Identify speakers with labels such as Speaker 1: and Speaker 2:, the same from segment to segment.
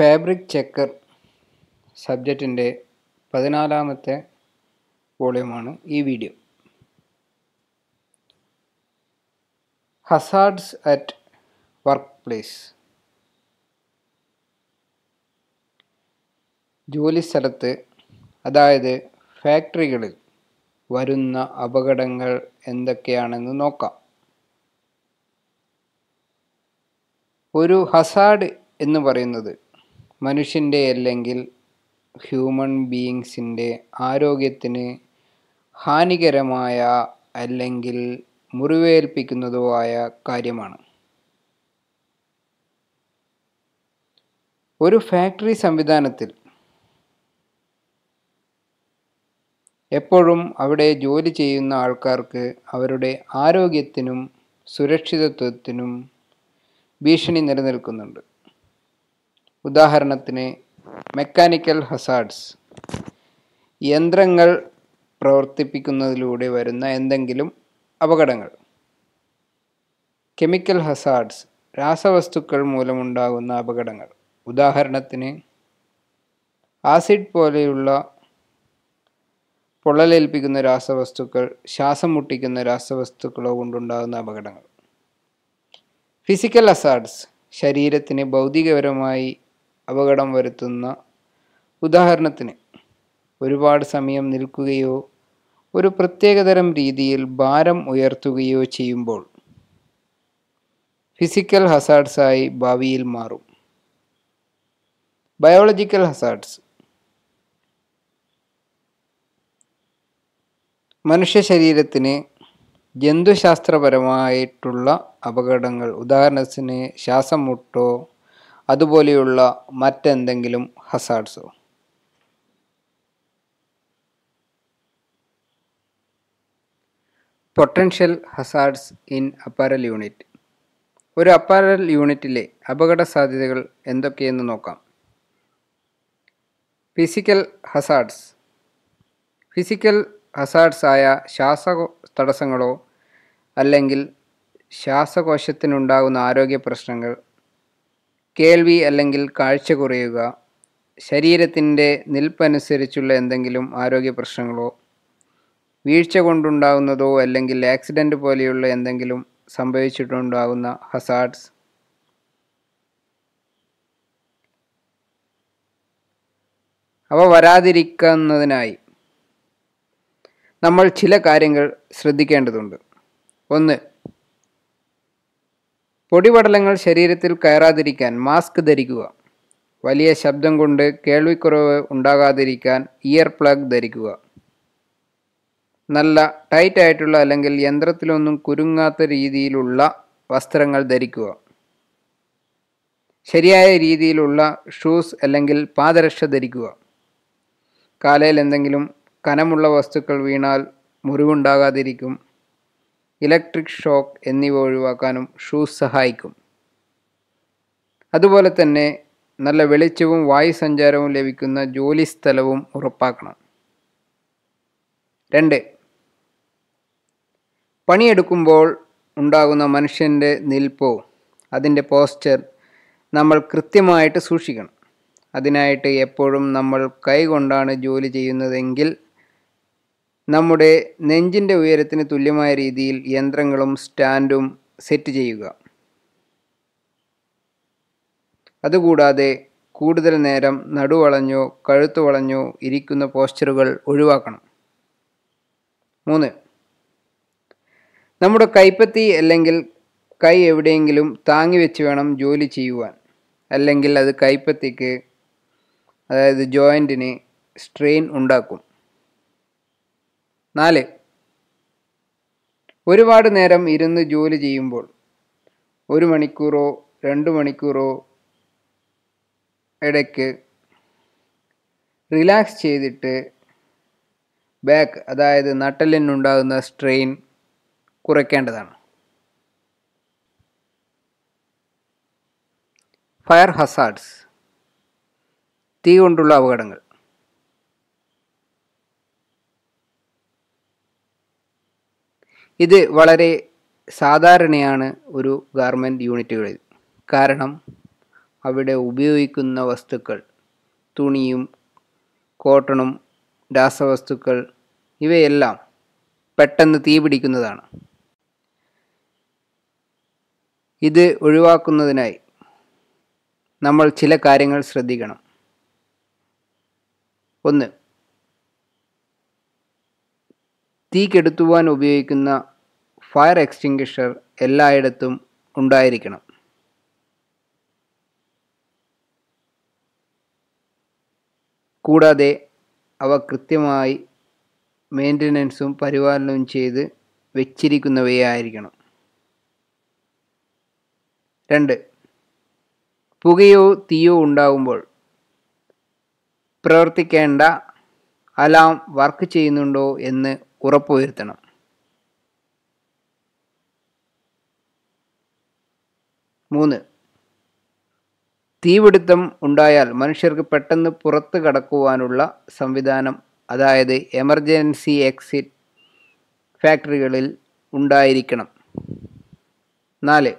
Speaker 1: Fabric checker സബ്ജക്റ്റിൻ്റെ പതിനാലാമത്തെ വോളിയമാണ് ഈ video hazards at workplace ജോലിസ്ഥലത്ത് അതായത് ഫാക്ടറികളിൽ വരുന്ന അപകടങ്ങൾ എന്തൊക്കെയാണെന്ന് നോക്കാം ഒരു ഹസാഡ് എന്ന് പറയുന്നത് മനുഷ്യൻ്റെ അല്ലെങ്കിൽ ഹ്യൂമൺ ബീയിങ്സിൻ്റെ ആരോഗ്യത്തിന് ഹാനികരമായ അല്ലെങ്കിൽ മുറിവേൽപ്പിക്കുന്നതോ ആയ കാര്യമാണ് ഒരു ഫാക്ടറി സംവിധാനത്തിൽ എപ്പോഴും അവിടെ ജോലി ചെയ്യുന്ന ആൾക്കാർക്ക് അവരുടെ ആരോഗ്യത്തിനും സുരക്ഷിതത്വത്തിനും ഭീഷണി നിലനിൽക്കുന്നുണ്ട് ഉദാഹരണത്തിന് മെക്കാനിക്കൽ ഹസാർഡ്സ് യന്ത്രങ്ങൾ പ്രവർത്തിപ്പിക്കുന്നതിലൂടെ വരുന്ന എന്തെങ്കിലും അപകടങ്ങൾ കെമിക്കൽ ഹസാർഡ്സ് രാസവസ്തുക്കൾ മൂലമുണ്ടാകുന്ന അപകടങ്ങൾ ഉദാഹരണത്തിന് ആസിഡ് പോലെയുള്ള പൊള്ളലേൽപ്പിക്കുന്ന രാസവസ്തുക്കൾ ശ്വാസം മുട്ടിക്കുന്ന രാസവസ്തുക്കളോ കൊണ്ടുണ്ടാകുന്ന അപകടങ്ങൾ ഫിസിക്കൽ അസാഡ്സ് ശരീരത്തിന് ഭൗതികപരമായി അപകടം വരുത്തുന്ന ഉദാഹരണത്തിന് ഒരുപാട് സമയം നിൽക്കുകയോ ഒരു പ്രത്യേകതരം രീതിയിൽ ഭാരം ഉയർത്തുകയോ ചെയ്യുമ്പോൾ ഫിസിക്കൽ ഹസാർഡ്സായി ഭാവിയിൽ മാറും ബയോളജിക്കൽ ഹസാർഡ്സ് മനുഷ്യ ശരീരത്തിന് ജന്തുശാസ്ത്രപരമായിട്ടുള്ള അപകടങ്ങൾ ഉദാഹരണത്തിന് ശ്വാസം മുട്ടോ അതുപോലെയുള്ള മറ്റെന്തെങ്കിലും ഹസാഡ്സോ potential hazards in apparel unit ഒരു അപ്പാരൽ യൂണിറ്റിലെ അപകട സാധ്യതകൾ എന്തൊക്കെയെന്ന് നോക്കാം ഫിസിക്കൽ ഹസാഡ്സ് ഫിസിക്കൽ ഹസാഡ്സ് ആയ ശ്വാസ തടസ്സങ്ങളോ അല്ലെങ്കിൽ ശ്വാസകോശത്തിനുണ്ടാകുന്ന ആരോഗ്യ പ്രശ്നങ്ങൾ കേൾവി അല്ലെങ്കിൽ കാഴ്ച കുറയുക ശരീരത്തിൻ്റെ നിൽപ്പനുസരിച്ചുള്ള എന്തെങ്കിലും ആരോഗ്യ പ്രശ്നങ്ങളോ വീഴ്ച കൊണ്ടുണ്ടാകുന്നതോ അല്ലെങ്കിൽ ആക്സിഡൻ്റ് പോലെയുള്ള എന്തെങ്കിലും സംഭവിച്ചിട്ടുണ്ടാകുന്ന ഹസാർഡ്സ് അവ വരാതിരിക്കുന്നതിനായി നമ്മൾ ചില കാര്യങ്ങൾ ശ്രദ്ധിക്കേണ്ടതുണ്ട് ഒന്ന് പൊടിപടലങ്ങൾ ശരീരത്തിൽ കയറാതിരിക്കാൻ മാസ്ക് ധരിക്കുക വലിയ ശബ്ദം കൊണ്ട് കേൾവിക്കുറവ് ഉണ്ടാകാതിരിക്കാൻ ഇയർ പ്ലഗ് ധരിക്കുക നല്ല ടൈറ്റ് ആയിട്ടുള്ള അല്ലെങ്കിൽ യന്ത്രത്തിലൊന്നും കുരുങ്ങാത്ത രീതിയിലുള്ള വസ്ത്രങ്ങൾ ധരിക്കുക ശരിയായ രീതിയിലുള്ള ഷൂസ് അല്ലെങ്കിൽ പാദരക്ഷ ധരിക്കുക കാലയിൽ എന്തെങ്കിലും കനമുള്ള വസ്തുക്കൾ വീണാൽ മുറിവുണ്ടാകാതിരിക്കും ഇലക്ട്രിക് ഷോക്ക് എന്നിവ ഒഴിവാക്കാനും ഷൂസ് സഹായിക്കും അതുപോലെ തന്നെ നല്ല വെളിച്ചവും വായു സഞ്ചാരവും ലഭിക്കുന്ന ജോലി സ്ഥലവും ഉറപ്പാക്കണം രണ്ട് പണിയെടുക്കുമ്പോൾ ഉണ്ടാകുന്ന മനുഷ്യൻ്റെ നിൽപ്പോ അതിൻ്റെ പോസ്ചർ നമ്മൾ കൃത്യമായിട്ട് സൂക്ഷിക്കണം അതിനായിട്ട് എപ്പോഴും നമ്മൾ കൈകൊണ്ടാണ് ജോലി ചെയ്യുന്നതെങ്കിൽ നമ്മുടെ നെഞ്ചിൻ്റെ ഉയരത്തിന് തുല്യമായ രീതിയിൽ യന്ത്രങ്ങളും സ്റ്റാൻഡും സെറ്റ് ചെയ്യുക അതുകൂടാതെ കൂടുതൽ നേരം നടുവളഞ്ഞോ കഴുത്തു വളഞ്ഞോ ഇരിക്കുന്ന പോസ്റ്ററുകൾ ഒഴിവാക്കണം മൂന്ന് നമ്മുടെ കൈപ്പത്തി അല്ലെങ്കിൽ കൈ എവിടെയെങ്കിലും താങ്ങി വെച്ച് വേണം ജോലി ചെയ്യുവാൻ അല്ലെങ്കിൽ അത് കൈപ്പത്തിക്ക് അതായത് ജോയിൻറ്റിന് സ്ട്രെയിൻ ഉണ്ടാക്കും നാല് ഒരുപാട് നേരം ഇരുന്ന് ജോലി ചെയ്യുമ്പോൾ ഒരു മണിക്കൂറോ രണ്ട് മണിക്കൂറോ ഇടയ്ക്ക് റിലാക്സ് ചെയ്തിട്ട് ബാക്ക് അതായത് നട്ടലിനുണ്ടാകുന്ന സ്ട്രെയിൻ കുറയ്ക്കേണ്ടതാണ് ഫയർ ഹസാർഡ്സ് തീ കൊണ്ടുള്ള അപകടങ്ങൾ ഇത് വളരെ സാധാരണയാണ് ഒരു ഗാർമെൻറ്റ് യൂണിറ്റുകളിൽ കാരണം അവിടെ ഉപയോഗിക്കുന്ന വസ്തുക്കൾ തുണിയും കോട്ടണും രാസവസ്തുക്കൾ ഇവയെല്ലാം പെട്ടെന്ന് തീപിടിക്കുന്നതാണ് ഇത് ഒഴിവാക്കുന്നതിനായി നമ്മൾ ചില കാര്യങ്ങൾ ശ്രദ്ധിക്കണം ഒന്ന് തീ കെടുത്തുവാൻ ഉപയോഗിക്കുന്ന ഫയർ എക്സ്റ്റിങ്ഷർ എല്ലായിടത്തും ഉണ്ടായിരിക്കണം കൂടാതെ അവ കൃത്യമായി മെയിൻ്റനൻസും പരിപാലനവും ചെയ്ത് വെച്ചിരിക്കുന്നവയായിരിക്കണം രണ്ട് പുകയോ തീയോ ഉണ്ടാകുമ്പോൾ പ്രവർത്തിക്കേണ്ട അലാം വർക്ക് ചെയ്യുന്നുണ്ടോ എന്ന് ഉറപ്പുവരുത്തണം മൂന്ന് തീപിടുത്തം ഉണ്ടായാൽ മനുഷ്യർക്ക് പെട്ടെന്ന് പുറത്ത് കടക്കുവാനുള്ള സംവിധാനം അതായത് എമർജൻസി എക്സിറ്റ് ഫാക്ടറികളിൽ ഉണ്ടായിരിക്കണം നാല്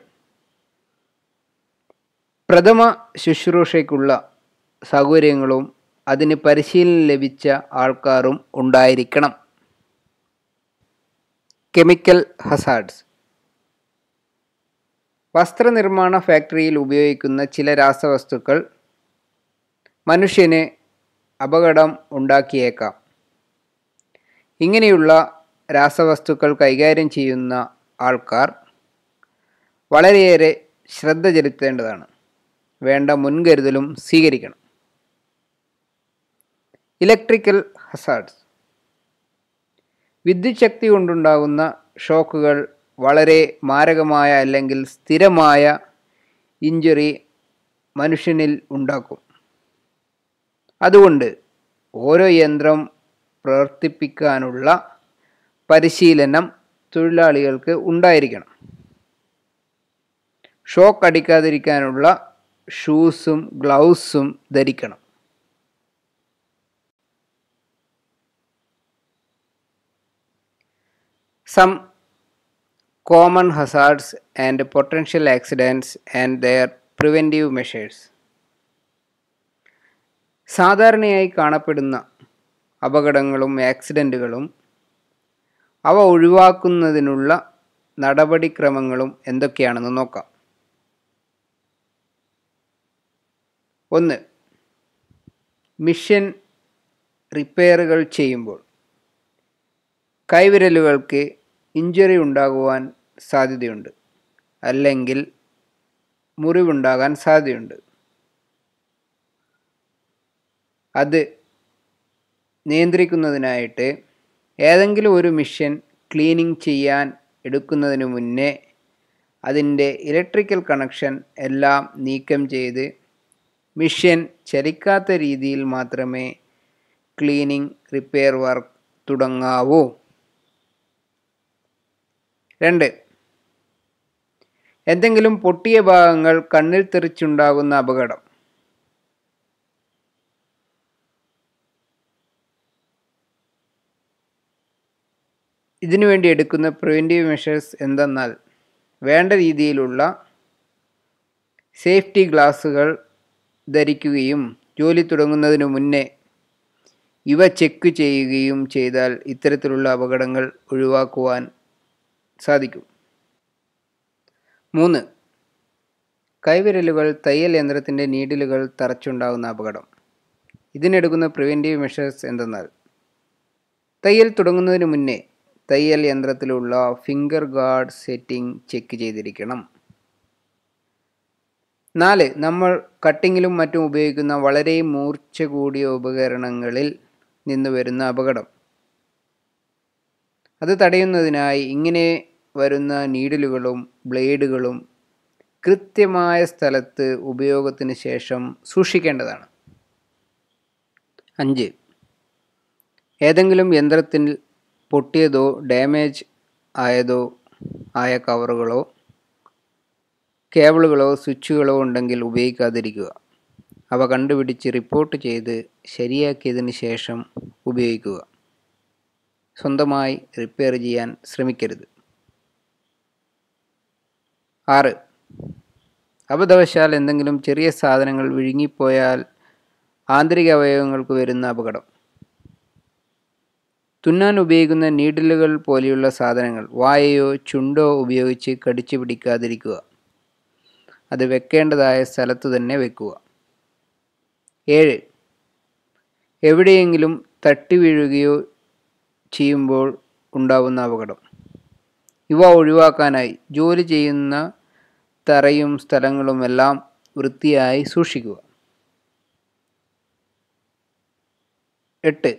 Speaker 1: പ്രഥമ ശുശ്രൂഷയ്ക്കുള്ള സൗകര്യങ്ങളും അതിന് പരിശീലനം ലഭിച്ച ആൾക്കാരും ഉണ്ടായിരിക്കണം കെമിക്കൽ ഹസാഡ്സ് വസ്ത്രനിർമ്മാണ ഫാക്ടറിയിൽ ഉപയോഗിക്കുന്ന ചില രാസവസ്തുക്കൾ മനുഷ്യന് അപകടം ഉണ്ടാക്കിയേക്കാം ഇങ്ങനെയുള്ള രാസവസ്തുക്കൾ കൈകാര്യം ചെയ്യുന്ന ആൾക്കാർ വളരെയേറെ ശ്രദ്ധ ചെലുത്തേണ്ടതാണ് വേണ്ട മുൻകരുതലും സ്വീകരിക്കണം ഇലക്ട്രിക്കൽ ഹസാർഡ്സ് വിദ്യുച്ഛക്തി കൊണ്ടുണ്ടാകുന്ന ഷോക്കുകൾ വളരെ മാരകമായ അല്ലെങ്കിൽ സ്ഥിരമായ ഇഞ്ചുറി മനുഷ്യനിൽ ഉണ്ടാക്കും അതുകൊണ്ട് ഓരോ യന്ത്രം പ്രവർത്തിപ്പിക്കാനുള്ള പരിശീലനം തൊഴിലാളികൾക്ക് ഉണ്ടായിരിക്കണം ഷോക്ക് അടിക്കാതിരിക്കാനുള്ള ഷൂസും ഗ്ലൗസും ധരിക്കണം some common hazards and potential accidents and their preventive measures. സാധാരണയായി കാണപ്പെടുന്ന അപകടങ്ങളും ആക്സിഡൻറ്റുകളും അവ ഒഴിവാക്കുന്നതിനുള്ള നടപടിക്രമങ്ങളും എന്തൊക്കെയാണെന്ന് നോക്കാം ഒന്ന് മിഷൻ റിപ്പയറുകൾ ചെയ്യുമ്പോൾ കൈവിരലുകൾക്ക് ഇഞ്ചുറി ഉണ്ടാകുവാൻ സാധ്യതയുണ്ട് അല്ലെങ്കിൽ മുറിവുണ്ടാകാൻ സാധ്യതയുണ്ട് അത് നിയന്ത്രിക്കുന്നതിനായിട്ട് ഏതെങ്കിലും ഒരു മിഷ്യൻ ക്ലീനിങ് ചെയ്യാൻ എടുക്കുന്നതിന് മുന്നേ അതിൻ്റെ ഇലക്ട്രിക്കൽ കണക്ഷൻ എല്ലാം നീക്കം ചെയ്ത് മിഷ്യൻ ചലിക്കാത്ത രീതിയിൽ മാത്രമേ ക്ലീനിങ് റിപ്പയർ വർക്ക് തുടങ്ങാവൂ രണ്ട് എന്തെങ്കിലും പൊട്ടിയ ഭാഗങ്ങൾ കണ്ണിൽ തെറിച്ചുണ്ടാകുന്ന അപകടം ഇതിനുവേണ്ടി എടുക്കുന്ന പ്രിവെൻറ്റീവ് മെഷേഴ്സ് എന്തെന്നാൽ വേണ്ട രീതിയിലുള്ള സേഫ്റ്റി ഗ്ലാസുകൾ ധരിക്കുകയും ജോലി തുടങ്ങുന്നതിനു മുന്നേ ഇവ ചെക്ക് ചെയ്യുകയും ചെയ്താൽ ഇത്തരത്തിലുള്ള അപകടങ്ങൾ ഒഴിവാക്കുവാൻ സാധിക്കും മൂന്ന് കൈവിരലുകൾ തയ്യൽ യന്ത്രത്തിൻ്റെ നീഡിലുകൾ തറച്ചുണ്ടാകുന്ന അപകടം ഇതിനെടുക്കുന്ന പ്രിവെൻറ്റീവ് മെഷേഴ്സ് എന്തെന്നാൽ തയ്യൽ തുടങ്ങുന്നതിന് മുന്നേ തയ്യൽ യന്ത്രത്തിലുള്ള ഫിംഗർ ഗാർഡ് സെറ്റിംഗ് ചെക്ക് ചെയ്തിരിക്കണം നാല് നമ്മൾ കട്ടിങ്ങിലും മറ്റും ഉപയോഗിക്കുന്ന വളരെ മൂർച്ച കൂടിയ ഉപകരണങ്ങളിൽ നിന്ന് വരുന്ന അപകടം അത് തടയുന്നതിനായി ഇങ്ങനെ വരുന്ന നീഡിലുകളും ബ്ലേഡുകളും കൃത്യമായ സ്ഥലത്ത് ഉപയോഗത്തിന് ശേഷം സൂക്ഷിക്കേണ്ടതാണ് അഞ്ച് ഏതെങ്കിലും യന്ത്രത്തിൽ പൊട്ടിയതോ ഡാമേജ് ആയതോ ആയ കവറുകളോ കേബിളുകളോ സ്വിച്ചുകളോ ഉണ്ടെങ്കിൽ ഉപയോഗിക്കാതിരിക്കുക അവ കണ്ടുപിടിച്ച് റിപ്പോർട്ട് ചെയ്ത് ശരിയാക്കിയതിന് ശേഷം ഉപയോഗിക്കുക സ്വന്തമായി റിപ്പയർ ചെയ്യാൻ ശ്രമിക്കരുത് ആറ് അബദ്ധവശാൽ എന്തെങ്കിലും ചെറിയ സാധനങ്ങൾ വിഴുങ്ങിപ്പോയാൽ ആന്തരിക അവയവങ്ങൾക്ക് വരുന്ന അപകടം തുന്നാൻ ഉപയോഗിക്കുന്ന നീഡിലുകൾ പോലെയുള്ള സാധനങ്ങൾ വായയോ ചുണ്ടോ ഉപയോഗിച്ച് കടിച്ചു പിടിക്കാതിരിക്കുക അത് വെക്കേണ്ടതായ സ്ഥലത്ത് തന്നെ വെക്കുക ഏഴ് എവിടെയെങ്കിലും തട്ടി വീഴുകയോ ചെയ്യുമ്പോൾ ഉണ്ടാവുന്ന അപകടം ഇവ ഒഴിവാക്കാനായി ജോലി ചെയ്യുന്ന തറയും സ്ഥലങ്ങളും എല്ലാം വൃത്തിയായി സൂക്ഷിക്കുക എട്ട്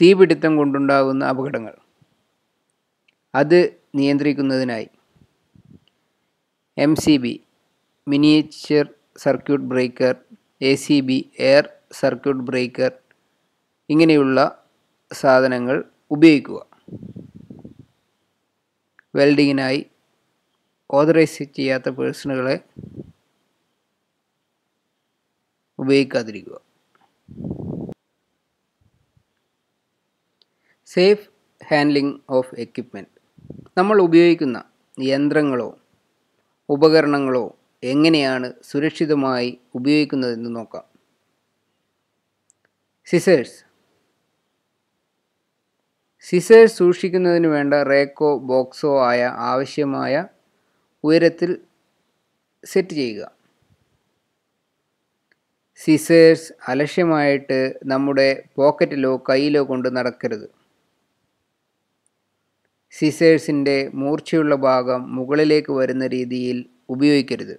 Speaker 1: തീപിടുത്തം കൊണ്ടുണ്ടാകുന്ന അപകടങ്ങൾ അത് നിയന്ത്രിക്കുന്നതിനായി M C B miniature circuit breaker A C B air circuit breaker ഇങ്ങനെയുള്ള സാധനങ്ങൾ ഉപയോഗിക്കുക വെൽഡിങ്ങിനായി ഓതറൈസ് ചെയ്യാത്ത പേഴ്സണുകളെ ഉപയോഗിക്കാതിരിക്കുക സേഫ് ഹാൻഡ്ലിംഗ് ഓഫ് എക്യുപ്മെൻറ്റ് നമ്മൾ ഉപയോഗിക്കുന്ന യന്ത്രങ്ങളോ ഉപകരണങ്ങളോ എങ്ങനെയാണ് സുരക്ഷിതമായി ഉപയോഗിക്കുന്നതെന്ന് നോക്കാം സിസേഴ്സ് സിസേഴ്സ് സൂക്ഷിക്കുന്നതിന് വേണ്ട റേക്കോ ബോക്സോ ആയ ആവശ്യമായ ഉയരത്തിൽ സെറ്റ് ചെയ്യുക സിസേഴ്സ് അലക്ഷ്യമായിട്ട് നമ്മുടെ പോക്കറ്റിലോ കയ്യിലോ കൊണ്ട് നടക്കരുത് സിസേഴ്സിൻ്റെ മൂർച്ചയുള്ള ഭാഗം മുകളിലേക്ക് വരുന്ന രീതിയിൽ ഉപയോഗിക്കരുത്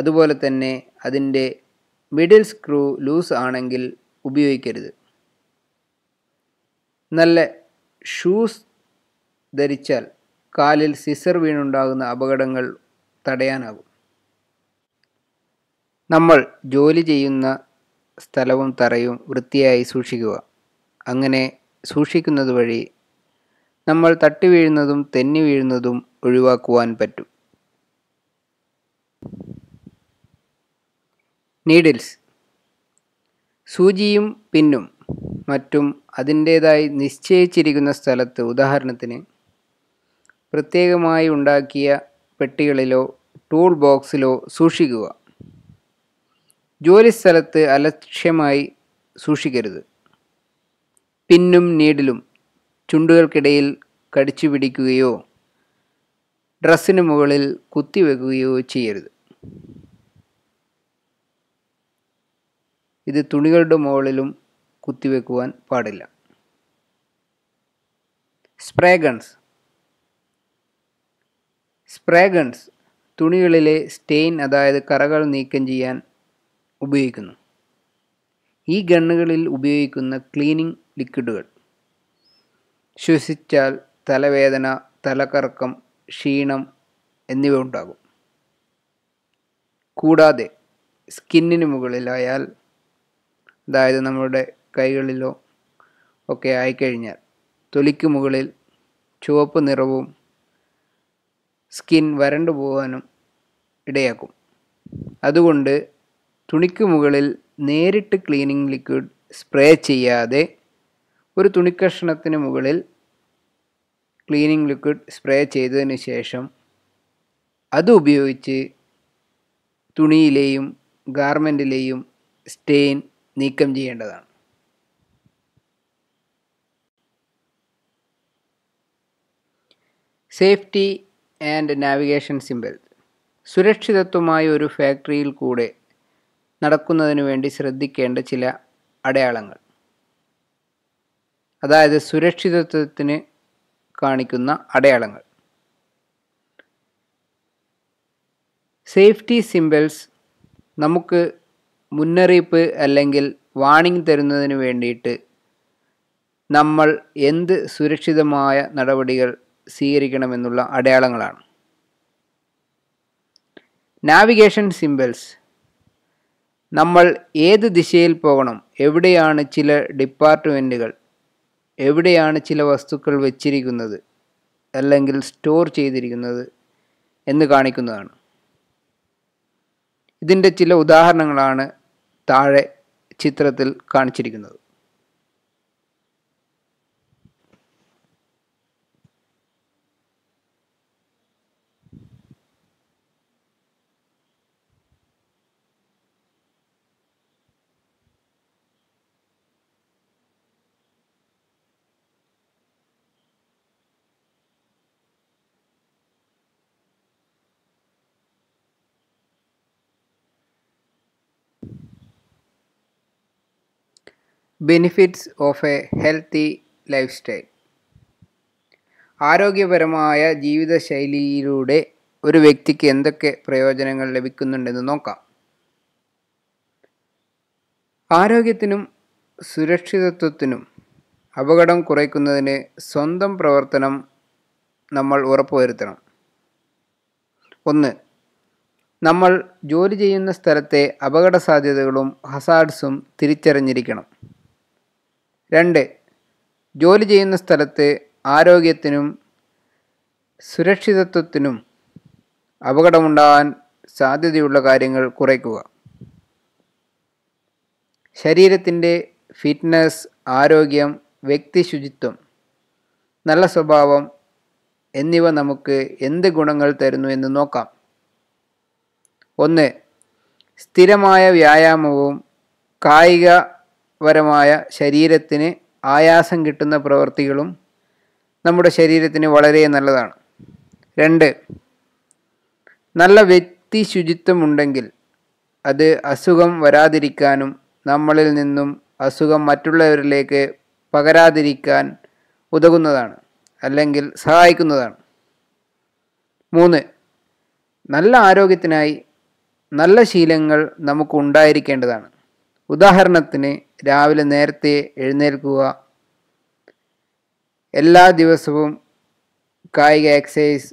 Speaker 1: അതുപോലെ തന്നെ അതിൻ്റെ മിഡിൽ സ്ക്രൂ ലൂസ് ആണെങ്കിൽ ഉപയോഗിക്കരുത് നല്ല ഷൂസ് ധരിച്ചാൽ കാലിൽ സിസർ വീണുണ്ടാകുന്ന അപകടങ്ങൾ തടയാനാകും നമ്മൾ ജോലി ചെയ്യുന്ന സ്ഥലവും തറയും വൃത്തിയായി സൂക്ഷിക്കുക അങ്ങനെ സൂക്ഷിക്കുന്നത് വഴി നമ്മൾ തട്ടി വീഴുന്നതും തെന്നി വീഴുന്നതും ഒഴിവാക്കുവാൻ പറ്റും നീഡിൽസ് സൂചിയും പിന്നും മറ്റും അതിൻ്റേതായി നിശ്ചയിച്ചിരിക്കുന്ന സ്ഥലത്ത് ഉദാഹരണത്തിന് പ്രത്യേകമായി ഉണ്ടാക്കിയ പെട്ടികളിലോ ടൂൾ ബോക്സിലോ സൂക്ഷിക്കുക ജോലിസ്ഥലത്ത് അലക്ഷ്യമായി സൂക്ഷിക്കരുത് പിന്നും നീഡിലും ചുണ്ടുകൾക്കിടയിൽ കടിച്ചു പിടിക്കുകയോ ഡ്രസ്സിന് മുകളിൽ കുത്തിവെക്കുകയോ ചെയ്യരുത് ഇത് തുണികളുടെ മുകളിലും കുത്തിവെക്കുവാൻ പാടില്ല സ്പ്രേ ഗൺസ് സ്പ്രേ ഗൺസ് തുണികളിലെ സ്റ്റെയിൻ അതായത് കറകൾ നീക്കം ചെയ്യാൻ ഉപയോഗിക്കുന്നു ഈ ഗണ്ണുകളിൽ ഉപയോഗിക്കുന്ന ക്ലീനിങ് ലിക്വിഡുകൾ ശ്വസിച്ചാൽ തലവേദന തലകറക്കം ക്ഷീണം എന്നിവ ഉണ്ടാകും കൂടാതെ സ്കിന്നിന് മുകളിലായാൽ അതായത് നമ്മുടെ കൈകളിലോ ഒക്കെ ആയിക്കഴിഞ്ഞാൽ തൊലിക്ക് മുകളിൽ ചുവപ്പ് നിറവും സ്കിൻ വരണ്ടു പോകാനും ഇടയാക്കും അതുകൊണ്ട് തുണിക്ക് മുകളിൽ നേരിട്ട് ക്ലീനിങ് ലിക്വിഡ് സ്പ്രേ ചെയ്യാതെ ഒരു തുണിക്കഷ്ണത്തിന് മുകളിൽ ക്ലീനിങ് ലിക്വിഡ് സ്പ്രേ ചെയ്തതിന് ശേഷം അത് ഉപയോഗിച്ച് തുണിയിലെയും ഗാർമെൻറ്റിലെയും സ്റ്റെയിൻ നീക്കം ചെയ്യേണ്ടതാണ് സേഫ്റ്റി ആൻഡ് നാവിഗേഷൻ സിമ്പിൾ സുരക്ഷിതത്വമായ ഒരു ഫാക്ടറിയിൽ കൂടെ നടക്കുന്നതിന് വേണ്ടി ശ്രദ്ധിക്കേണ്ട ചില അടയാളങ്ങൾ അതായത് സുരക്ഷിതത്വത്തിന് കാണിക്കുന്ന അടയാളങ്ങൾ സേഫ്റ്റി സിമ്പിൾസ് നമുക്ക് മുന്നറിയിപ്പ് അല്ലെങ്കിൽ വാണിംഗ് തരുന്നതിന് വേണ്ടിയിട്ട് നമ്മൾ എന്ത് സുരക്ഷിതമായ നടപടികൾ സ്വീകരിക്കണമെന്നുള്ള അടയാളങ്ങളാണ് നാവിഗേഷൻ സിംബൽസ് നമ്മൾ ഏത് ദിശയിൽ പോകണം എവിടെയാണ് ചില ഡിപ്പാർട്ട്മെൻറ്റുകൾ എവിടെയാണ് ചില വസ്തുക്കൾ വച്ചിരിക്കുന്നത് അല്ലെങ്കിൽ സ്റ്റോർ ചെയ്തിരിക്കുന്നത് എന്ന് കാണിക്കുന്നതാണ് ഇതിൻ്റെ ചില ഉദാഹരണങ്ങളാണ് താഴെ ചിത്രത്തിൽ കാണിച്ചിരിക്കുന്നത് benefits of a healthy lifestyle ആരോഗ്യപരമായ ജീവിതശൈലിയിലൂടെ ഒരു വ്യക്തിക്ക് എന്തൊക്കെ പ്രയോജനങ്ങൾ ലഭിക്കുന്നുണ്ടെന്ന് നോക്കാം ആരോഗ്യത്തിനും സുരക്ഷിതത്വത്തിനും അപകടം കുറയ്ക്കുന്നതിന് സ്വന്തം പ്രവർത്തനം നമ്മൾ ഉറപ്പുവരുത്തണം ഒന്ന് നമ്മൾ ജോലി ചെയ്യുന്ന സ്ഥലത്തെ അപകട സാധ്യതകളും ഹസാഡ്സും തിരിച്ചറിഞ്ഞിരിക്കണം രണ്ട് ജോലി ചെയ്യുന്ന സ്ഥലത്ത് ആരോഗ്യത്തിനും സുരക്ഷിതത്വത്തിനും അപകടമുണ്ടാകാൻ സാധ്യതയുള്ള കാര്യങ്ങൾ കുറയ്ക്കുക ശരീരത്തിൻ്റെ ഫിറ്റ്നസ് ആരോഗ്യം വ്യക്തി ശുചിത്വം നല്ല സ്വഭാവം എന്നിവ നമുക്ക് എന്ത് ഗുണങ്ങൾ തരുന്നു എന്ന് നോക്കാം ഒന്ന് സ്ഥിരമായ വ്യായാമവും കായിക പരമായ ശരീരത്തിന് ആയാസം കിട്ടുന്ന പ്രവൃത്തികളും നമ്മുടെ ശരീരത്തിന് വളരെ നല്ലതാണ് രണ്ട് നല്ല വ്യക്തി ശുചിത്വമുണ്ടെങ്കിൽ അത് അസുഖം വരാതിരിക്കാനും നമ്മളിൽ നിന്നും അസുഖം മറ്റുള്ളവരിലേക്ക് പകരാതിരിക്കാൻ ഉതകുന്നതാണ് അല്ലെങ്കിൽ സഹായിക്കുന്നതാണ് മൂന്ന് നല്ല ആരോഗ്യത്തിനായി നല്ല ശീലങ്ങൾ നമുക്ക് ഉണ്ടായിരിക്കേണ്ടതാണ് ഉദാഹരണത്തിന് രാവിലെ നേരത്തെ എഴുന്നേൽക്കുക എല്ലാ ദിവസവും കായിക എക്സസൈസ്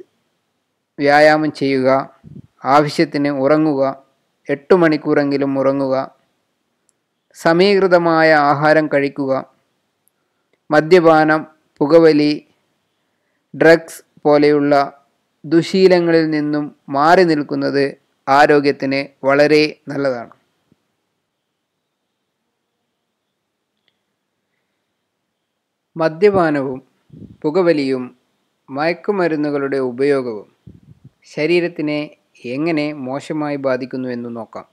Speaker 1: വ്യായാമം ചെയ്യുക ആവശ്യത്തിന് ഉറങ്ങുക എട്ട് മണിക്കൂറെങ്കിലും ഉറങ്ങുക സമീകൃതമായ ആഹാരം കഴിക്കുക മദ്യപാനം പുകവലി ഡ്രഗ്സ് പോലെയുള്ള ദുശീലങ്ങളിൽ നിന്നും മാറി നിൽക്കുന്നത് ആരോഗ്യത്തിന് വളരെ നല്ലതാണ് മദ്യപാനവും പുകവലിയും മയക്കുമരുന്നുകളുടെ ഉപയോഗവും ശരീരത്തിനെ എങ്ങനെ മോശമായി ബാധിക്കുന്നു എന്ന് നോക്കാം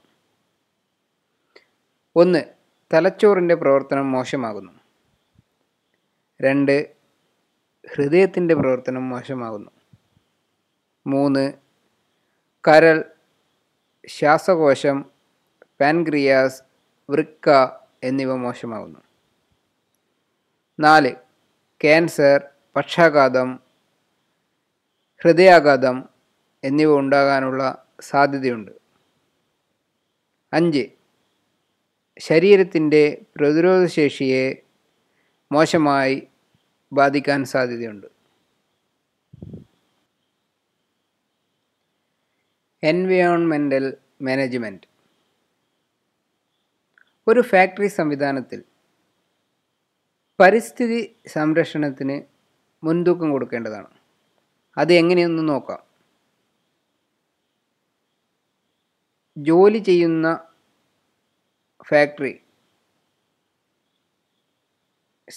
Speaker 1: ഒന്ന് തലച്ചോറിൻ്റെ പ്രവർത്തനം മോശമാകുന്നു രണ്ട് ഹൃദയത്തിൻ്റെ പ്രവർത്തനം മോശമാകുന്നു മൂന്ന് കരൾ ശ്വാസകോശം പാൻക്രിയാസ് വൃക്ക എന്നിവ മോശമാകുന്നു നാല് ക്യാൻസർ പക്ഷാഘാതം ഹൃദയാഘാതം എന്നിവ ഉണ്ടാകാനുള്ള സാധ്യതയുണ്ട് അഞ്ച് ശരീരത്തിൻ്റെ പ്രതിരോധശേഷിയെ മോശമായി ബാധിക്കാൻ സാധ്യതയുണ്ട് എൻവയോൺമെൻ്റൽ മാനേജ്മെൻറ്റ് ഒരു ഫാക്ടറി സംവിധാനത്തിൽ പരിസ്ഥിതി സംരക്ഷണത്തിന് മുൻതൂക്കം കൊടുക്കേണ്ടതാണ് അത് എങ്ങനെയെന്ന് നോക്കാം ജോലി ചെയ്യുന്ന ഫാക്ടറി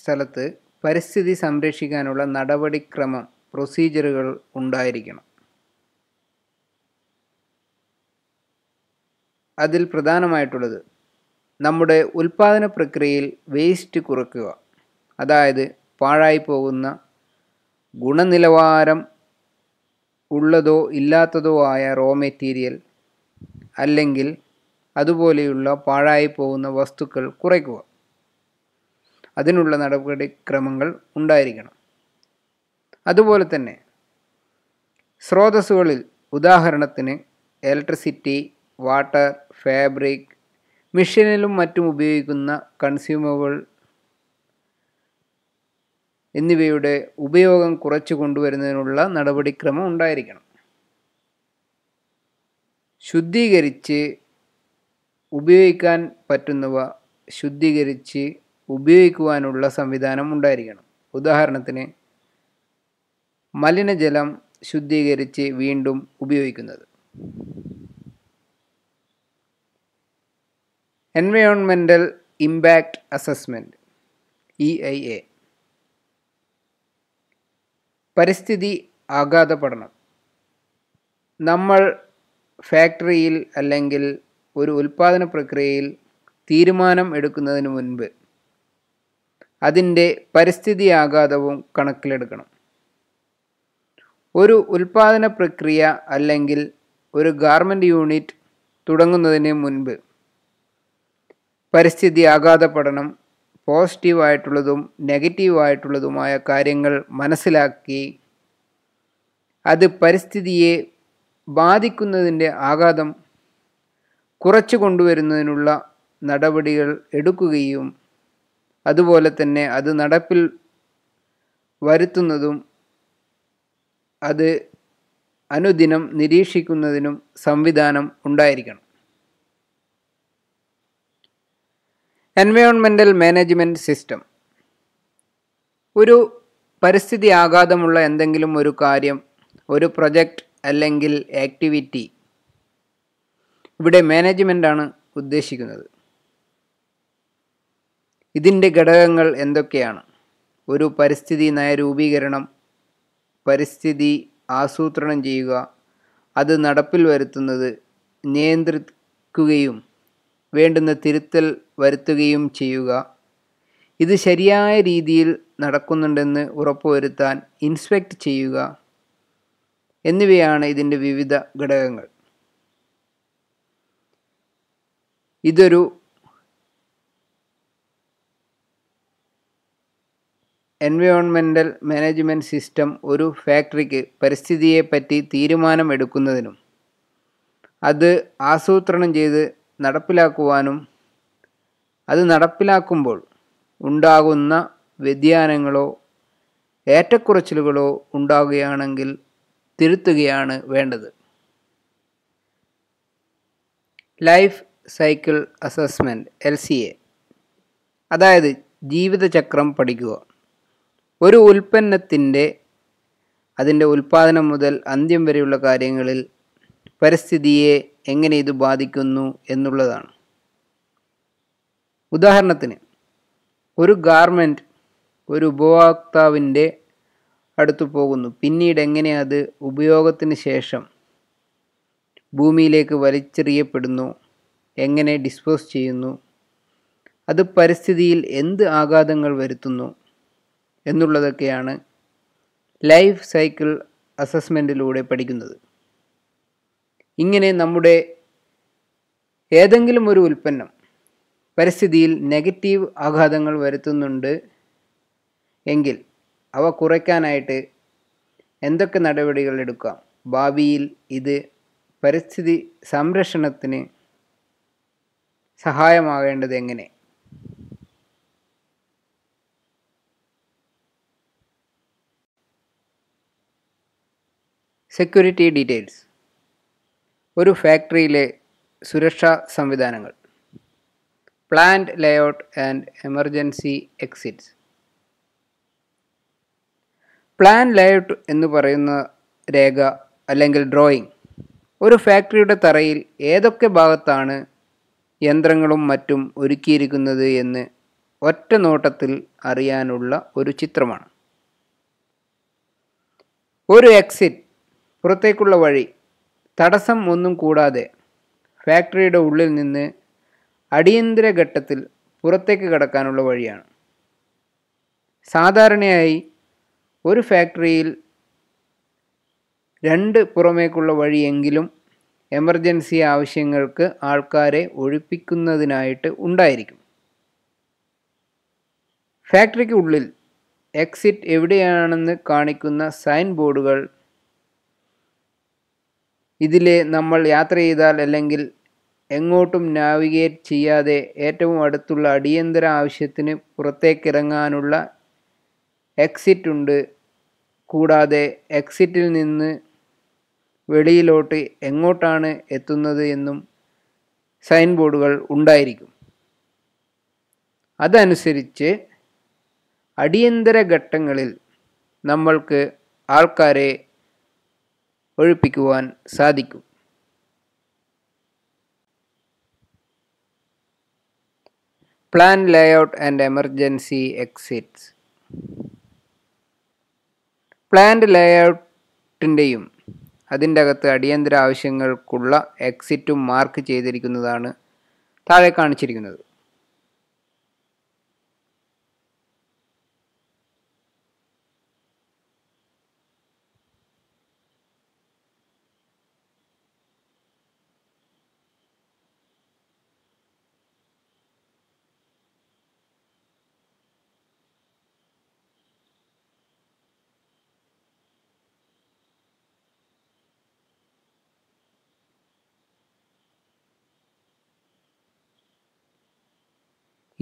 Speaker 1: സ്ഥലത്ത് പരിസ്ഥിതി സംരക്ഷിക്കാനുള്ള നടപടിക്രമം പ്രൊസീജിയറുകൾ ഉണ്ടായിരിക്കണം അതിൽ പ്രധാനമായിട്ടുള്ളത് നമ്മുടെ ഉൽപാദന പ്രക്രിയയിൽ വേസ്റ്റ് കുറയ്ക്കുക അതായത് പാഴായി പോകുന്ന ഗുണനിലവാരം ഉള്ളതോ ഇല്ലാത്തതോ ആയ റോ മെറ്റീരിയൽ അല്ലെങ്കിൽ അതുപോലെയുള്ള പാഴായി പോകുന്ന വസ്തുക്കൾ കുറയ്ക്കുക അതിനുള്ള നടപടിക്രമങ്ങൾ ഉണ്ടായിരിക്കണം അതുപോലെ തന്നെ സ്രോതസ്സുകളിൽ ഉദാഹരണത്തിന് ഇലക്ട്രിസിറ്റി വാട്ടർ ഫാബ്രിക് മെഷീനിലും മറ്റും ഉപയോഗിക്കുന്ന കൺസ്യൂമബിൾ എന്നിവയുടെ ഉപയോഗം കുറച്ചു കൊണ്ടുവരുന്നതിനുള്ള നടപടിക്രമം ഉണ്ടായിരിക്കണം ശുദ്ധീകരിച്ച് ഉപയോഗിക്കാൻ പറ്റുന്നവ ശുദ്ധീകരിച്ച് ഉപയോഗിക്കുവാനുള്ള സംവിധാനം ഉണ്ടായിരിക്കണം ഉദാഹരണത്തിന് മലിനജലം ശുദ്ധീകരിച്ച് വീണ്ടും ഉപയോഗിക്കുന്നത് environmental impact assessment E I A പരിസ്ഥിതി ആഘാത പഠനം നമ്മൾ ഫാക്ടറിയിൽ അല്ലെങ്കിൽ ഒരു ഉൽപാദന പ്രക്രിയയിൽ തീരുമാനം എടുക്കുന്നതിന് മുൻപ് അതിൻ്റെ പരിസ്ഥിതി ആഘാതവും കണക്കിലെടുക്കണം ഒരു ഉൽപാദന പ്രക്രിയ അല്ലെങ്കിൽ ഒരു ഗാർമെൻറ്റ് യൂണിറ്റ് തുടങ്ങുന്നതിന് മുൻപ് പരിസ്ഥിതി ആഘാത പഠനം പോസിറ്റീവായിട്ടുള്ളതും നെഗറ്റീവായിട്ടുള്ളതുമായ കാര്യങ്ങൾ മനസ്സിലാക്കി അത് പരിസ്ഥിതിയെ ബാധിക്കുന്നതിൻ്റെ ആഘാതം കുറച്ചു കൊണ്ടുവരുന്നതിനുള്ള നടപടികൾ എടുക്കുകയും അതുപോലെ തന്നെ അത് നടപ്പിൽ വരുത്തുന്നതും അത് അനുദിനം നിരീക്ഷിക്കുന്നതിനും സംവിധാനം ഉണ്ടായിരിക്കണം എൻവയോൺമെൻ്റൽ മാനേജ്മെൻറ്റ് സിസ്റ്റം ഒരു പരിസ്ഥിതി ആഘാതമുള്ള എന്തെങ്കിലും ഒരു കാര്യം ഒരു പ്രൊജക്റ്റ് അല്ലെങ്കിൽ ആക്ടിവിറ്റി ഇവിടെ മാനേജ്മെൻ്റാണ് ഉദ്ദേശിക്കുന്നത് ഇതിൻ്റെ ഘടകങ്ങൾ എന്തൊക്കെയാണ് ഒരു പരിസ്ഥിതി നയരൂപീകരണം രൂപീകരണം പരിസ്ഥിതി ആസൂത്രണം ചെയ്യുക അത് നടപ്പിൽ വരുത്തുന്നത് നിയന്ത്രിക്കുകയും വേണ്ടുന്ന തിരുത്തൽ വരുത്തുകയും ചെയ്യുക ഇത് ശരിയായ രീതിയിൽ നടക്കുന്നുണ്ടെന്ന് ഉറപ്പുവരുത്താൻ ഇൻസ്പെക്ട് ചെയ്യുക എന്നിവയാണ് ഇതിൻ്റെ വിവിധ ഘടകങ്ങൾ ഇതൊരു എൻവയോൺമെൻ്റൽ മാനേജ്മെൻറ്റ് സിസ്റ്റം ഒരു ഫാക്ടറിക്ക് പരിസ്ഥിതിയെപ്പറ്റി തീരുമാനമെടുക്കുന്നതിനും അത് ആസൂത്രണം ചെയ്ത് നടപ്പിലാക്കുവാനും അത് നടപ്പിലാക്കുമ്പോൾ ഉണ്ടാകുന്ന വ്യതിയാനങ്ങളോ ഏറ്റക്കുറച്ചിലുകളോ ഉണ്ടാകുകയാണെങ്കിൽ തിരുത്തുകയാണ് വേണ്ടത് life cycle assessment L C A അതായത് ജീവിതചക്രം പഠിക്കുക ഒരു ഉൽപ്പന്നത്തിൻ്റെ അതിൻ്റെ ഉൽപ്പാദനം മുതൽ അന്ത്യം വരെയുള്ള കാര്യങ്ങളിൽ പരിസ്ഥിതിയെ എങ്ങനെ ഇത് ബാധിക്കുന്നു എന്നുള്ളതാണ് ഉദാഹരണത്തിന് ഒരു ഗാർമെൻറ്റ് ഒരു ഉപഭോക്താവിൻ്റെ അടുത്തു പോകുന്നു പിന്നീട് എങ്ങനെ അത് ഉപയോഗത്തിന് ശേഷം ഭൂമിയിലേക്ക് വലിച്ചെറിയപ്പെടുന്നു എങ്ങനെ ഡിസ്പോസ് ചെയ്യുന്നു അത് പരിസ്ഥിതിയിൽ എന്ത് ആഘാതങ്ങൾ വരുത്തുന്നു എന്നുള്ളതൊക്കെയാണ് ലൈഫ് സൈക്കിൾ അസസ്മെൻറ്റിലൂടെ പഠിക്കുന്നത് ഇങ്ങനെ നമ്മുടെ ഏതെങ്കിലും ഒരു ഉൽപ്പന്നം പരിസ്ഥിതിയിൽ നെഗറ്റീവ് ആഘാതങ്ങൾ വരുത്തുന്നുണ്ട് എങ്കിൽ അവ കുറയ്ക്കാനായിട്ട് എന്തൊക്കെ നടപടികൾ എടുക്കാം ഭാവിയിൽ ഇത് പരിസ്ഥിതി സംരക്ഷണത്തിന് സഹായമാകേണ്ടത് എങ്ങനെ സെക്യൂരിറ്റി ഡീറ്റെയിൽസ് ഒരു ഫാക്ടറിയിലെ സുരക്ഷാ സംവിധാനങ്ങൾ planned layout and emergency exits plan layout എന്ന് പറയുന്ന രേഖ അല്ലെങ്കിൽ ഡ്രോയിങ് ഒരു ഫാക്ടറിയുടെ തറയിൽ ഏതൊക്കെ ഭാഗത്താണ് യന്ത്രങ്ങളും മറ്റും ഒരുക്കിയിരിക്കുന്നത് എന്ന് ഒറ്റ നോട്ടത്തിൽ അറിയാനുള്ള ഒരു ചിത്രമാണ് ഒരു എക്സിറ്റ് പുറത്തേക്കുള്ള വഴി തടസ്സം ഒന്നും കൂടാതെ ഫാക്ടറിയുടെ ഉള്ളിൽ നിന്ന് അടിയന്തര ഘട്ടത്തിൽ പുറത്തേക്ക് കടക്കാനുള്ള വഴിയാണ് സാധാരണയായി ഒരു ഫാക്ടറിയിൽ രണ്ട് പുറമേക്കുള്ള വഴിയെങ്കിലും എമർജൻസി ആവശ്യങ്ങൾക്ക് ആൾക്കാരെ ഒഴിപ്പിക്കുന്നതിനായിട്ട് ഉണ്ടായിരിക്കും ഫാക്ടറിക്ക് ഉള്ളിൽ എക്സിറ്റ് എവിടെയാണെന്ന് കാണിക്കുന്ന സൈൻ ബോർഡുകൾ ഇതിലെ നമ്മൾ യാത്ര ചെയ്താൽ അല്ലെങ്കിൽ എങ്ങോട്ടും നാവിഗേറ്റ് ചെയ്യാതെ ഏറ്റവും അടുത്തുള്ള അടിയന്തര ആവശ്യത്തിന് പുറത്തേക്കിറങ്ങാനുള്ള എക്സിറ്റ് ഉണ്ട് കൂടാതെ എക്സിറ്റിൽ നിന്ന് വെളിയിലോട്ട് എങ്ങോട്ടാണ് എത്തുന്നത് എന്നും സൈൻ ബോർഡുകൾ ഉണ്ടായിരിക്കും അതനുസരിച്ച് അടിയന്തര ഘട്ടങ്ങളിൽ നമ്മൾക്ക് ആൾക്കാരെ ഒഴിപ്പിക്കുവാൻ സാധിക്കും plan layout and emergency exits plant ലേഔട്ടിൻ്റെയും അതിൻ്റെ അകത്ത് അടിയന്തര ആവശ്യങ്ങൾക്കുള്ള എക്സിറ്റും മാർക്ക് ചെയ്തിരിക്കുന്നതാണ് താഴെ കാണിച്ചിരിക്കുന്നത്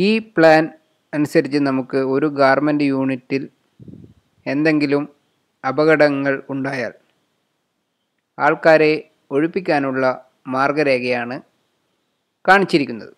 Speaker 1: ഈ പ്ലാൻ അനുസരിച്ച് നമുക്ക് ഒരു ഗാർമെൻറ്റ് യൂണിറ്റിൽ എന്തെങ്കിലും അപകടങ്ങൾ ഉണ്ടായാൽ ആൾക്കാരെ ഒഴിപ്പിക്കാനുള്ള മാർഗരേഖയാണ് കാണിച്ചിരിക്കുന്നത്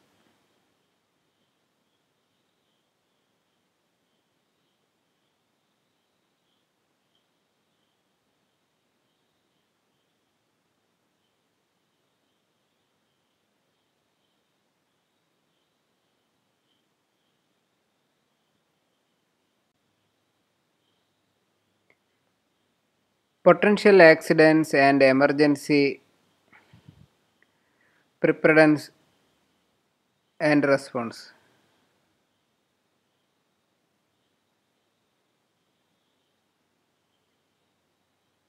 Speaker 1: Potential accidents and emergency preparedness and response.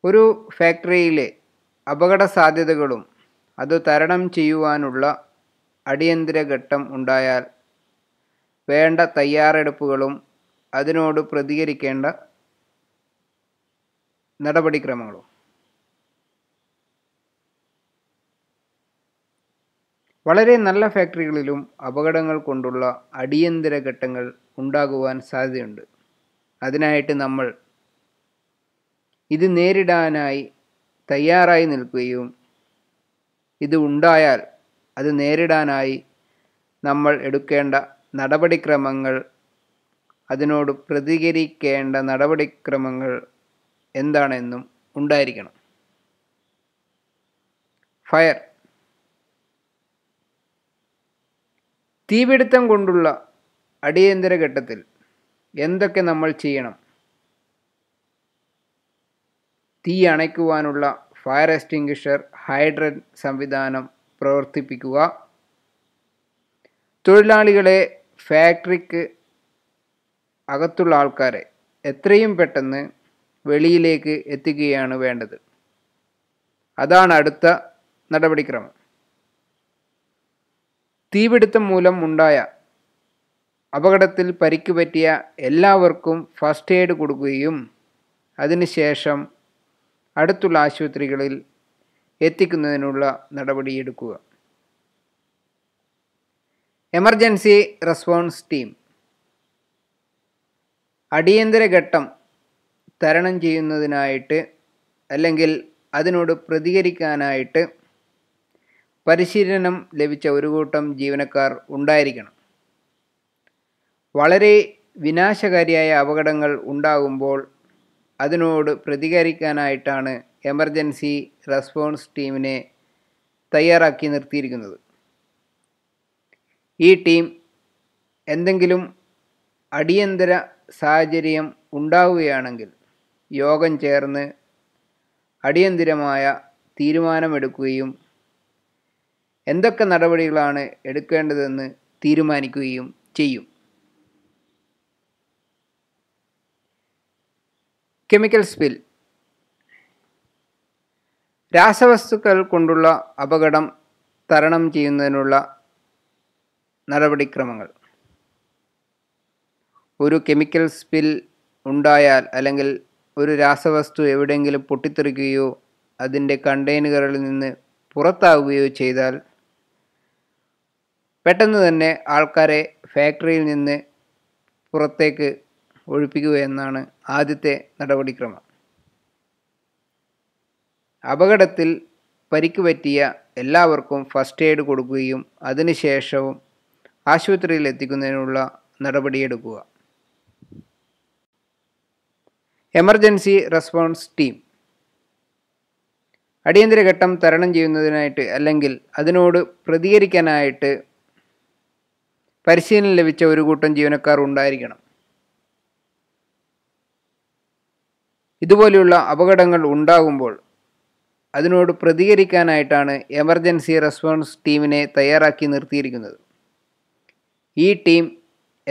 Speaker 1: ഒരു ഫാക്ടറിയിലെ അപകട സാധ്യതകളും അത് തരണം ചെയ്യുവാനുള്ള അടിയന്തര ഘട്ടം ഉണ്ടായാൽ വേണ്ട തയ്യാറെടുപ്പുകളും അതിനോട് പ്രതികരിക്കേണ്ട നടപടിക്രമങ്ങളോ വളരെ നല്ല ഫാക്ടറികളിലും അപകടങ്ങൾ കൊണ്ടുള്ള അടിയന്തര ഘട്ടങ്ങൾ ഉണ്ടാകുവാൻ സാധ്യതയുണ്ട് അതിനായിട്ട് നമ്മൾ ഇത് നേരിടാനായി തയ്യാറായി നിൽക്കുകയും ഇത് ഉണ്ടായാൽ അത് നേരിടാനായി നമ്മൾ എടുക്കേണ്ട നടപടിക്രമങ്ങൾ അതിനോട് പ്രതികരിക്കേണ്ട നടപടിക്രമങ്ങൾ എന്താണെന്നും ഉണ്ടായിരിക്കണം ഫയർ തീപിടുത്തം കൊണ്ടുള്ള അടിയന്തര ഘട്ടത്തിൽ എന്തൊക്കെ നമ്മൾ ചെയ്യണം തീ അണയ്ക്കുവാനുള്ള ഫയർ എക്സ്റ്റിങ്ഷർ ഹൈഡ്രൻ സംവിധാനം പ്രവർത്തിപ്പിക്കുക തൊഴിലാളികളെ ഫാക്ടറിക്ക് അകത്തുള്ള ആൾക്കാരെ എത്രയും പെട്ടെന്ന് വെളിയിലേക്ക് എത്തിക്കുകയാണ് വേണ്ടത് അതാണ് അടുത്ത നടപടിക്രമം തീപിടുത്തം മൂലം ഉണ്ടായ അപകടത്തിൽ പരിക്ക് പറ്റിയ എല്ലാവർക്കും ഫസ്റ്റ് എയ്ഡ് കൊടുക്കുകയും അതിനുശേഷം അടുത്തുള്ള ആശുപത്രികളിൽ എത്തിക്കുന്നതിനുള്ള നടപടിയെടുക്കുക എമർജൻസി റെസ്പോൺസ് ടീം അടിയന്തര ഘട്ടം തരണം ചെയ്യുന്നതിനായിട്ട് അല്ലെങ്കിൽ അതിനോട് പ്രതികരിക്കാനായിട്ട് പരിശീലനം ലഭിച്ച ഒരു കൂട്ടം ജീവനക്കാർ ഉണ്ടായിരിക്കണം വളരെ വിനാശകാരിയായ അപകടങ്ങൾ ഉണ്ടാകുമ്പോൾ അതിനോട് പ്രതികരിക്കാനായിട്ടാണ് എമർജൻസി റെസ്പോൺസ് ടീമിനെ തയ്യാറാക്കി നിർത്തിയിരിക്കുന്നത് ഈ ടീം എന്തെങ്കിലും അടിയന്തര സാഹചര്യം ഉണ്ടാവുകയാണെങ്കിൽ യോഗം ചേർന്ന് അടിയന്തിരമായ തീരുമാനമെടുക്കുകയും എന്തൊക്കെ നടപടികളാണ് എടുക്കേണ്ടതെന്ന് തീരുമാനിക്കുകയും ചെയ്യും കെമിക്കൽ സ്പിൽ രാസവസ്തുക്കൾ കൊണ്ടുള്ള അപകടം തരണം ചെയ്യുന്നതിനുള്ള നടപടിക്രമങ്ങൾ ഒരു കെമിക്കൽ സ്പിൽ ഉണ്ടായാൽ അല്ലെങ്കിൽ ഒരു രാസവസ്തു എവിടെയെങ്കിലും പൊട്ടിത്തെറിക്കുകയോ അതിൻ്റെ കണ്ടെയ്നറുകളിൽ നിന്ന് പുറത്താവുകയോ ചെയ്താൽ പെട്ടെന്ന് തന്നെ ആൾക്കാരെ ഫാക്ടറിയിൽ നിന്ന് പുറത്തേക്ക് ഒഴിപ്പിക്കുക എന്നാണ് ആദ്യത്തെ നടപടിക്രമം അപകടത്തിൽ പരിക്ക് പറ്റിയ എല്ലാവർക്കും ഫസ്റ്റ് എയ്ഡ് കൊടുക്കുകയും അതിനുശേഷവും ആശുപത്രിയിൽ എത്തിക്കുന്നതിനുള്ള നടപടിയെടുക്കുക എമർജൻസി റെസ്പോൺസ് ടീം അടിയന്തര ഘട്ടം തരണം ചെയ്യുന്നതിനായിട്ട് അല്ലെങ്കിൽ അതിനോട് പ്രതികരിക്കാനായിട്ട് പരിശീലനം ലഭിച്ച ഒരു കൂട്ടം ജീവനക്കാർ ഉണ്ടായിരിക്കണം ഇതുപോലെയുള്ള അപകടങ്ങൾ ഉണ്ടാകുമ്പോൾ അതിനോട് പ്രതികരിക്കാനായിട്ടാണ് എമർജൻസി റെസ്പോൺസ് ടീമിനെ തയ്യാറാക്കി നിർത്തിയിരിക്കുന്നത് ഈ ടീം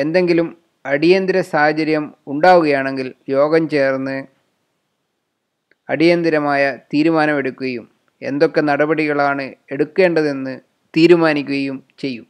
Speaker 1: എന്തെങ്കിലും അടിയന്തര സാഹചര്യം ഉണ്ടാവുകയാണെങ്കിൽ യോഗം ചേർന്ന് അടിയന്തിരമായ തീരുമാനമെടുക്കുകയും എന്തൊക്കെ നടപടികളാണ് എടുക്കേണ്ടതെന്ന് തീരുമാനിക്കുകയും ചെയ്യും